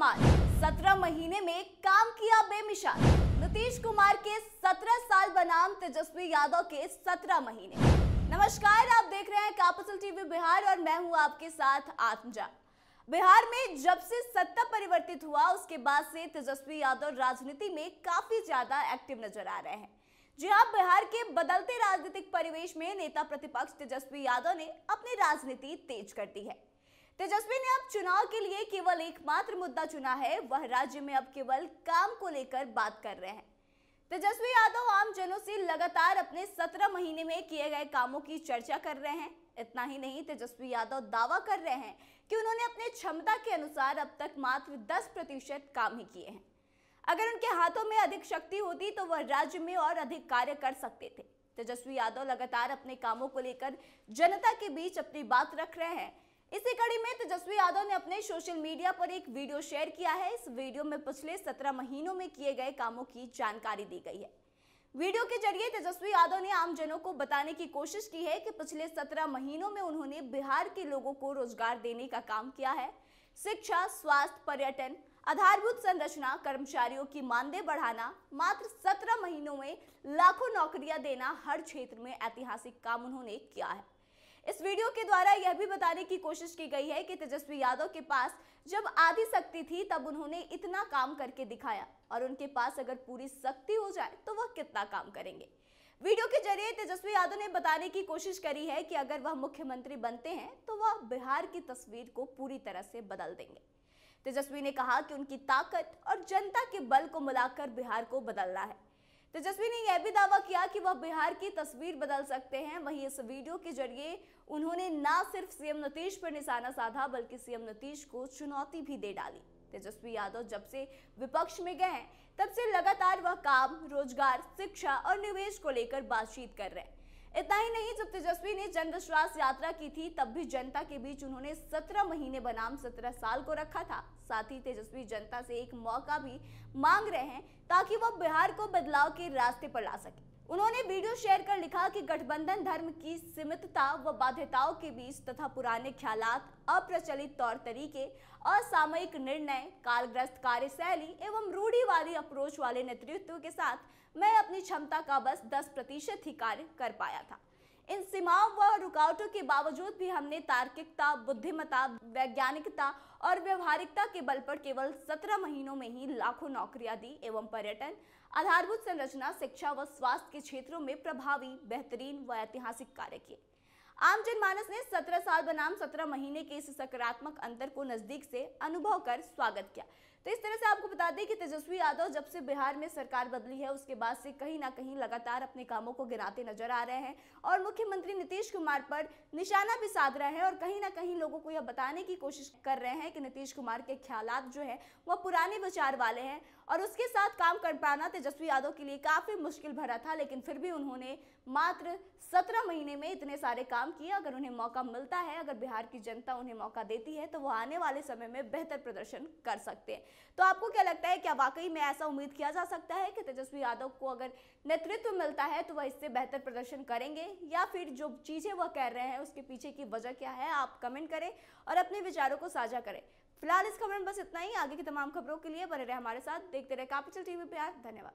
कमाल सत्रह महीने में काम किया बेमिसाल नीतीश कुमार के सत्रह साल बनाम तेजस्वी यादव के सत्रह महीने नमस्कार आप देख रहे हैं कापिटल टीवी बिहार और मैं हूं आपके साथ आत्मजा बिहार में जब से सत्ता परिवर्तित हुआ उसके बाद से तेजस्वी यादव राजनीति में काफी ज्यादा एक्टिव नजर आ रहे हैं जी हाँ बिहार के बदलते राजनीतिक परिवेश में नेता प्रतिपक्ष तेजस्वी यादव ने अपनी राजनीति तेज कर दी है तेजस्वी ने अब चुनाव के लिए केवल एकमात्र मुद्दा चुना है वह राज्य में अब केवल काम को लेकर बात कर रहे हैं तेजस्वी यादव आम जनों से लगातार अपने सत्रह महीने में किए गए कामों की चर्चा कर रहे हैं इतना ही नहीं तेजस्वी यादव दावा कर रहे हैं कि उन्होंने अपने क्षमता के अनुसार अब तक मात्र दस प्रतिशत काम ही किए हैं अगर उनके हाथों में अधिक शक्ति होती तो वह राज्य में और अधिक कार्य कर सकते थे तेजस्वी यादव लगातार अपने कामों को लेकर जनता के बीच अपनी बात रख रहे हैं इसी कड़ी में तेजस्वी यादव ने अपने सोशल मीडिया पर एक वीडियो शेयर किया है इस वीडियो में पिछले सत्रह महीनों में किए गए कामों की जानकारी दी गई है वीडियो के जरिए तेजस्वी यादव ने आमजनों को बताने की कोशिश की है कि पिछले सत्रह महीनों में उन्होंने बिहार के लोगों को रोजगार देने का काम किया है शिक्षा स्वास्थ्य पर्यटन आधारभूत संरचना कर्मचारियों की मानदेय बढ़ाना मात्र सत्रह महीनों में लाखों नौकरियां देना हर क्षेत्र में ऐतिहासिक काम उन्होंने किया है इस वीडियो के द्वारा यह भी बताने की कोशिश की गई है कि तेजस्वी यादव के पास जब आधी शक्ति थी तब उन्होंने इतना काम करके दिखाया और उनके पास अगर पूरी शक्ति हो जाए तो वह कितना काम करेंगे वीडियो के जरिए तेजस्वी यादव ने बताने की कोशिश करी है कि अगर वह मुख्यमंत्री बनते हैं तो वह बिहार की तस्वीर को पूरी तरह से बदल देंगे तेजस्वी ने कहा कि उनकी ताकत और जनता के बल को मिलाकर बिहार को बदलना है तेजस्वी ने यह भी दावा किया कि वह बिहार की तस्वीर बदल सकते हैं वहीं इस वीडियो के जरिए उन्होंने न सिर्फ सीएम नीतीश पर निशाना साधा बल्कि सीएम नीतीश को चुनौती भी दे डाली तेजस्वी यादव जब से विपक्ष में गए हैं तब से लगातार वह काम रोजगार शिक्षा और निवेश को लेकर बातचीत कर रहे हैं इतना ही नहीं जब तेजस्वी ने जन विश्वास यात्रा की थी तब भी जनता के बीच उन्होंने सत्रह महीने बनाम सत्रह साल को रखा था साथ ही तेजस्वी जनता से एक मौका भी मांग रहे हैं ताकि वो बिहार को बदलाव के रास्ते पर ला सके उन्होंने वीडियो शेयर कर लिखा कि गठबंधन धर्म की सीमितता व बाध्यताओं के बीच तथा पुराने ख्याल अप्रचलित तौर तरीके असामयिक निर्णय कालग्रस्त कार्यशैली एवं रूढ़ीवादी अप्रोच वाले नेतृत्व के साथ मैं अपनी क्षमता का बस दस प्रतिशत ही कार्य कर पाया था इन सीमाओं व रुकावटों के बावजूद भी हमने तार्किकता बुद्धिमता वैज्ञानिकता और व्यवहारिकता के बल पर केवल सत्रह महीनों में ही लाखों नौकरियां दी एवं पर्यटन आधारभूत संरचना शिक्षा व स्वास्थ्य के क्षेत्रों में प्रभावी बेहतरीन व ऐतिहासिक कार्य किए आम जनमानस ने 17 साल बनाम 17 महीने के इस सकारात्मक अंतर को नजदीक से अनुभव कर स्वागत किया तो इस तरह से आपको बता दें कि तेजस्वी यादव जब से बिहार में सरकार बदली है उसके बाद से कहीं ना कहीं लगातार अपने कामों को गिराते नजर आ रहे हैं और मुख्यमंत्री नीतीश कुमार पर निशाना भी साध रहे हैं और कहीं ना कहीं लोगों को यह बताने की कोशिश कर रहे हैं कि नीतीश कुमार के ख्याल जो है वह पुराने विचार वाले हैं और उसके साथ काम कर पाना तेजस्वी यादव के लिए काफी मुश्किल भरा था लेकिन फिर भी उन्होंने मात्र सत्रह महीने में इतने सारे काम काम किए अगर उन्हें मौका मिलता है अगर बिहार की जनता उन्हें मौका देती है तो वो आने वाले समय में बेहतर प्रदर्शन कर सकते हैं तो आपको क्या लगता है क्या वाकई में ऐसा उम्मीद किया जा सकता है कि तेजस्वी यादव को अगर नेतृत्व मिलता है तो वह इससे बेहतर प्रदर्शन करेंगे या फिर जो चीज़ें वह कह रहे हैं उसके पीछे की वजह क्या है आप कमेंट करें और अपने विचारों को साझा करें फिलहाल इस खबर में बस इतना ही आगे की तमाम खबरों के लिए बने रहे हमारे साथ देखते रहे कैपिटल टीवी पर धन्यवाद